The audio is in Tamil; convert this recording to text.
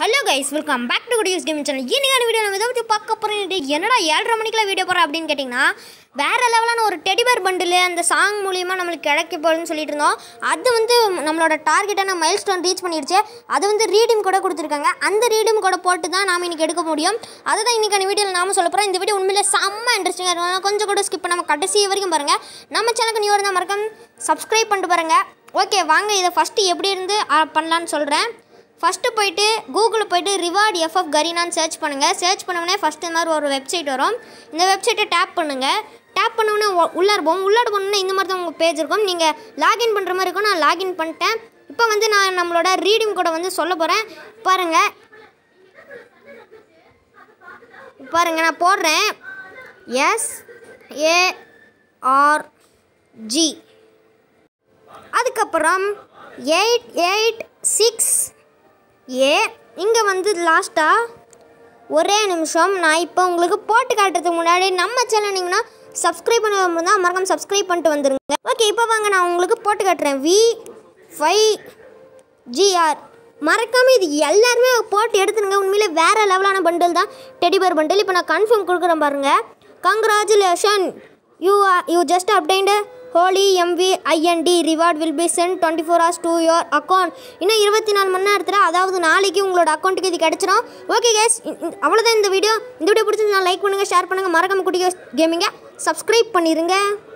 hello guys welcome back to use game channel இன்னைக்கான வீடியோ நம்ம இதை பார்க்க போகிறேன் என்னடா ஏழரை மணிக்கெலாம் வீடியோ போகிறேன் அப்படின்னு கேட்டிங்கன்னா வேறு லெவலான ஒரு டெடிபேர் பண்டில் அந்த சாங் மூலிமா நம்மளுக்கு கிடைக்க போகுதுன்னு சொல்லிட்டு இருந்தோம் அது வந்து நம்மளோட டார்கெட்டான மைல் ஸ்டோன் ரீச் பண்ணிடுச்சு அது வந்து ரீடிம் கூட கொடுத்துருக்காங்க அந்த ரீடிம் கூட போட்டு தான் நாம் இன்றைக்கி எடுக்க முடியும் அதை தான் இன்றைக்கான வீடியோவில் நாம சொல்ல போகிறோம் இந்த வீடியோ உண்மையில செம்ம இன்ட்ரெஸ்டிங்காக இருக்கும் கொஞ்சம் கூட ஸ்கிப் பண்ணாமல் கடைசி வரைக்கும் பாருங்கள் நம்ம சேனலுக்கு நியூ தான் மறக்காம சப்ஸ்கிரைப் பண்ணிட்டு பாருங்கள் ஓகே வாங்க இதை ஃபஸ்ட்டு எப்படி இருந்து பண்ணலான்னு சொல்கிறேன் ஃபஸ்ட்டு போயிட்டு கூகுளில் போயிட்டு ரிவார்டு எஃப்எஃப் கரீனான்னு சர்ச் பண்ணுங்கள் சர்ச் பண்ணோடனே ஃபஸ்ட் இந்த மாதிரி ஒரு வெப்சைட் வரும் இந்த வெப்சைட்டை டேப் பண்ணுங்கள் டேப் பண்ணோன்னே உள்ளார போகும் உள்ளார போனோன்னா இந்த மாதிரி தான் உங்கள் பேஜ் இருக்கும் நீங்கள் லாகின் பண்ணுற மாதிரி இருக்கும் நான் லாகின் பண்ணிட்டேன் இப்போ வந்து நான் நம்மளோட ரீடிங் கூட வந்து சொல்ல போகிறேன் பாருங்கள் பாருங்கள் நான் போடுறேன் எஸ் ஏ ஆர் ஜி அதுக்கப்புறம் எயிட் எயிட் சிக்ஸ் ஏ இங்கே வந்து லாஸ்ட்டாக ஒரே நிமிஷம் நான் இப்போ உங்களுக்கு போட்டு காட்டுறதுக்கு முன்னாடி நம்ம சேனலிங்கன்னா சப்ஸ்கிரைப் பண்ண தான் மறக்காம சப்ஸ்கிரைப் பண்ணிட்டு வந்துருங்க ஓகே இப்போ வாங்க நான் உங்களுக்கு போட்டு காட்டுறேன் வி ஃபைவ் ஜிஆர் மறக்காமல் இது எல்லாருமே போட்டு எடுத்துருங்க உண்மையில் வேறு லெவலான பண்டில் தான் டெடிபர் பண்டில் இப்போ நான் கன்ஃபார்ம் கொடுக்குறேன் பாருங்கள் congratulation you are you just obtained holy MV INT reward will be sent twenty four hours to your account இன்னும் இருபத்தி நாலு மணி நேரத்தில் அதாவது நாளைக்கு உங்களோட அக்கௌண்ட்டுக்கு இது கிடச்சிரும் ஓகே கேஸ் அவ்வளோதான் இந்த வீடியோ இந்த வீடியோ பிடிச்சி நான் லைக் பண்ணுங்கள் ஷேர் பண்ணுங்கள் மறக்காம குட்டி கேமிங்க சப்ஸ்கிரைப் பண்ணிடுங்க